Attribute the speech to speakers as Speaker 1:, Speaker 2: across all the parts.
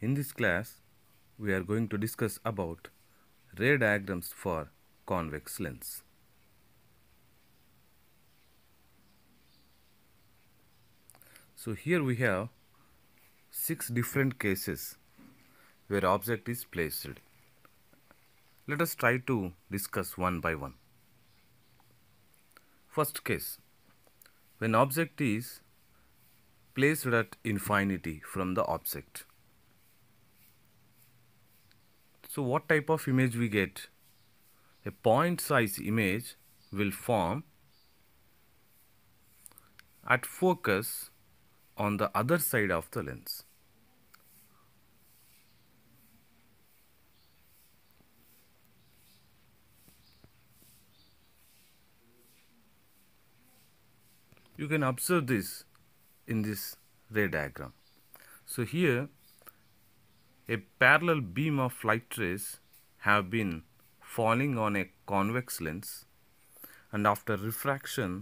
Speaker 1: In this class, we are going to discuss about ray diagrams for convex lens. So here we have six different cases where object is placed. Let us try to discuss one by one. First case, when object is placed at infinity from the object. So what type of image we get? A point size image will form at focus on the other side of the lens. You can observe this in this ray diagram. So here a parallel beam of light rays have been falling on a convex lens and after refraction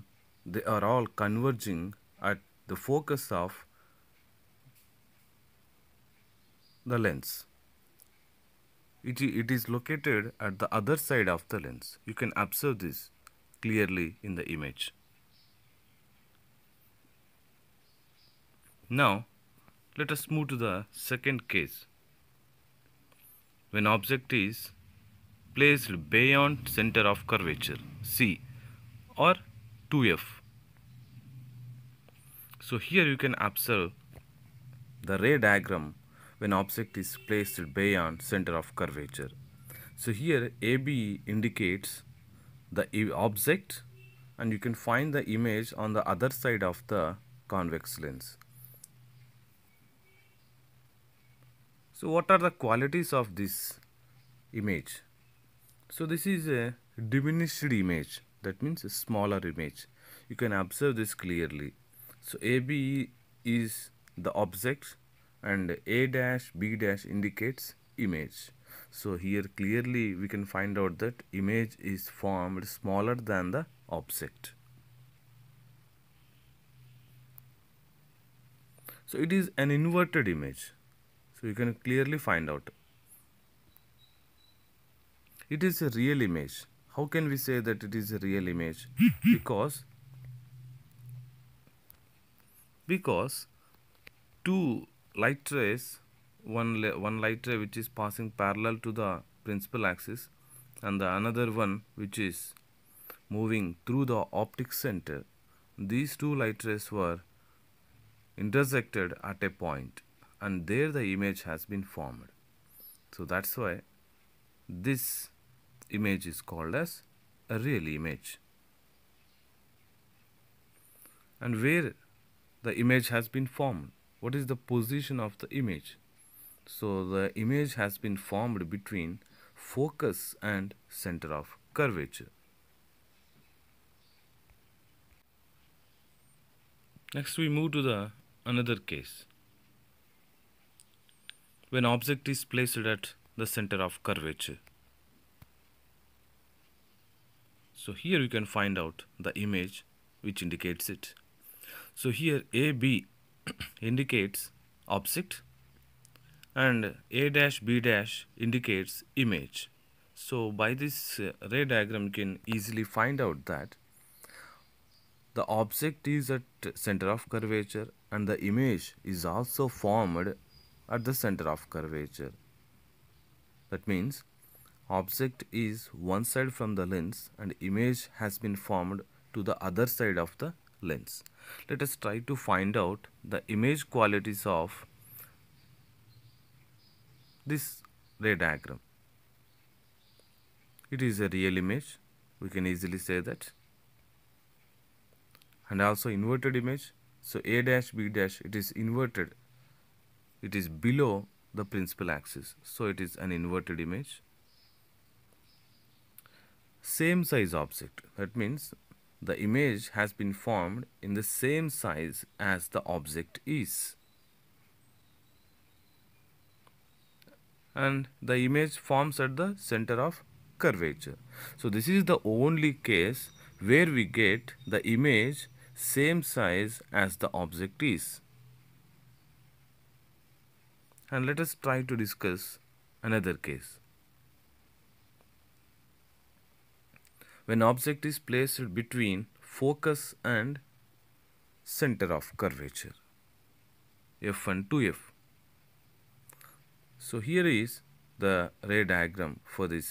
Speaker 1: they are all converging at the focus of the lens. It, it is located at the other side of the lens. You can observe this clearly in the image. Now, let us move to the second case when object is placed beyond center of curvature C or 2F. So here you can observe the ray diagram when object is placed beyond center of curvature. So here AB indicates the object and you can find the image on the other side of the convex lens. So what are the qualities of this image? So this is a diminished image that means a smaller image. You can observe this clearly. So AB is the object and A dash B dash indicates image. So here clearly we can find out that image is formed smaller than the object. So it is an inverted image you can clearly find out. It is a real image. How can we say that it is a real image? Because because two light rays, one, one light ray which is passing parallel to the principal axis and the another one which is moving through the optic center, these two light rays were intersected at a point and there the image has been formed so that's why this image is called as a real image and where the image has been formed what is the position of the image so the image has been formed between focus and center of curvature next we move to the another case when object is placed at the center of curvature. So here you can find out the image which indicates it. So here AB indicates object and A dash B dash indicates image. So by this uh, ray diagram you can easily find out that the object is at center of curvature and the image is also formed at the center of curvature. That means object is one side from the lens and image has been formed to the other side of the lens. Let us try to find out the image qualities of this ray diagram. It is a real image, we can easily say that. And also inverted image, so A dash B dash it is inverted it is below the principal axis so it is an inverted image same size object that means the image has been formed in the same size as the object is and the image forms at the center of curvature so this is the only case where we get the image same size as the object is and let us try to discuss another case. When object is placed between focus and center of curvature f and to F. So here is the ray diagram for this.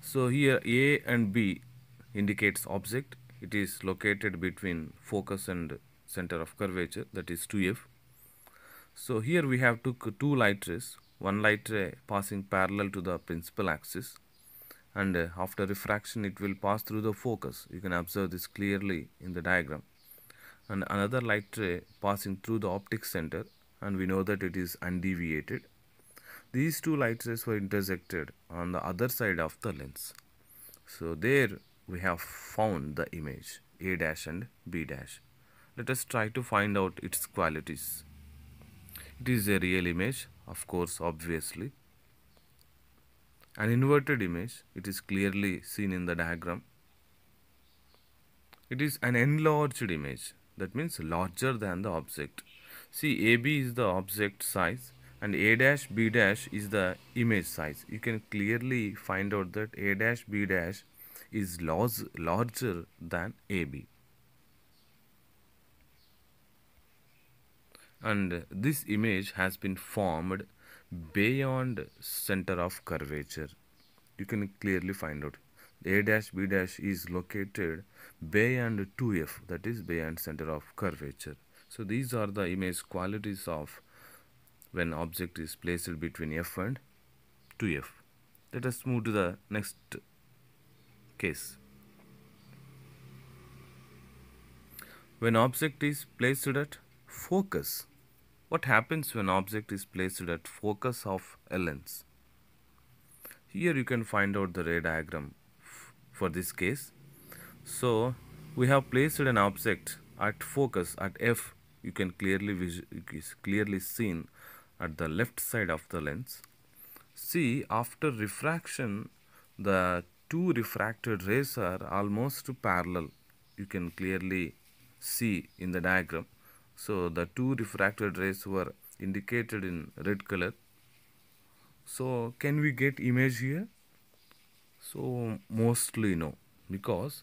Speaker 1: So here A and B indicates object. It is located between focus and center of curvature that is 2F. So here we have took two light rays, one light ray passing parallel to the principal axis and uh, after refraction it will pass through the focus. You can observe this clearly in the diagram. And another light ray passing through the optic center and we know that it is undeviated. These two light rays were intersected on the other side of the lens. So there we have found the image A dash and B dash. Let us try to find out its qualities it is a real image of course obviously an inverted image it is clearly seen in the diagram it is an enlarged image that means larger than the object see AB is the object size and A dash B dash is the image size you can clearly find out that A dash B dash is large, larger than AB and this image has been formed beyond center of curvature you can clearly find out a dash b dash is located beyond 2f that is beyond center of curvature so these are the image qualities of when object is placed between f and 2f let us move to the next case when object is placed at focus what happens when object is placed at focus of a lens? Here you can find out the ray diagram for this case. So we have placed an object at focus at f. You can clearly is clearly seen at the left side of the lens. See after refraction the two refracted rays are almost parallel. You can clearly see in the diagram so the two refracted rays were indicated in red color. So can we get image here? So mostly no because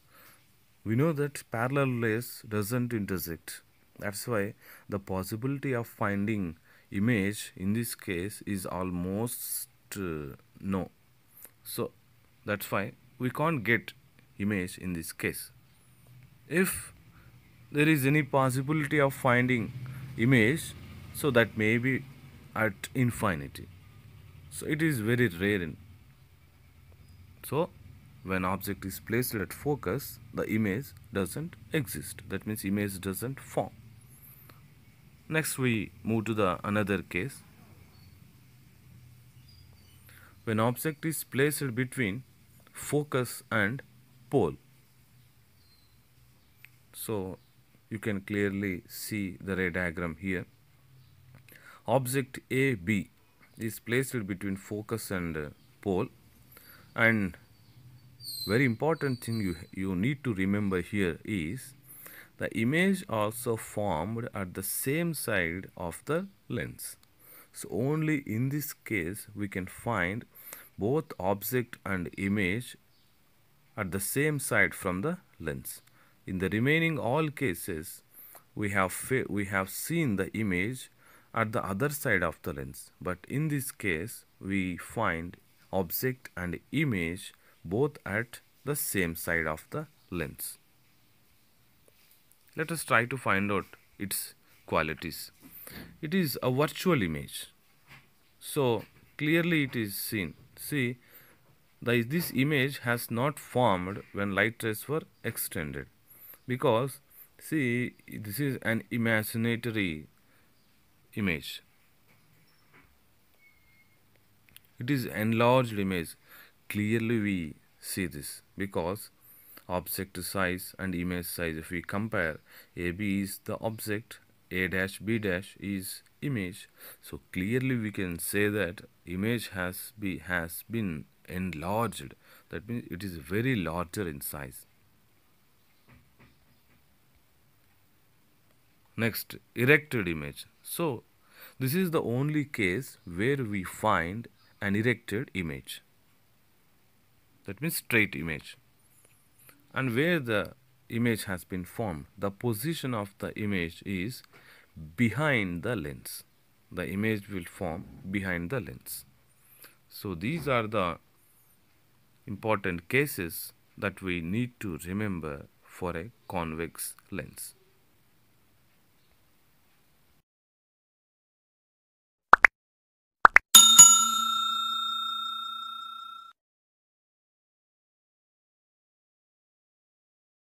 Speaker 1: we know that parallel rays doesn't intersect. That's why the possibility of finding image in this case is almost uh, no. So that's why we can't get image in this case. If there is any possibility of finding image so that may be at infinity so it is very rare in so when object is placed at focus the image doesn't exist that means image doesn't form next we move to the another case when object is placed between focus and pole so you can clearly see the ray diagram here. Object AB is placed between focus and uh, pole and very important thing you, you need to remember here is the image also formed at the same side of the lens. So only in this case we can find both object and image at the same side from the lens. In the remaining all cases, we have, we have seen the image at the other side of the lens. But in this case, we find object and image both at the same side of the lens. Let us try to find out its qualities. It is a virtual image. So clearly it is seen. See, this image has not formed when light rays were extended because see this is an imaginary image it is enlarged image clearly we see this because object size and image size if we compare AB is the object A dash B dash is image so clearly we can say that image has be has been enlarged that means it is very larger in size Next, erected image. So, this is the only case where we find an erected image. That means straight image. And where the image has been formed, the position of the image is behind the lens. The image will form behind the lens. So, these are the important cases that we need to remember for a convex lens.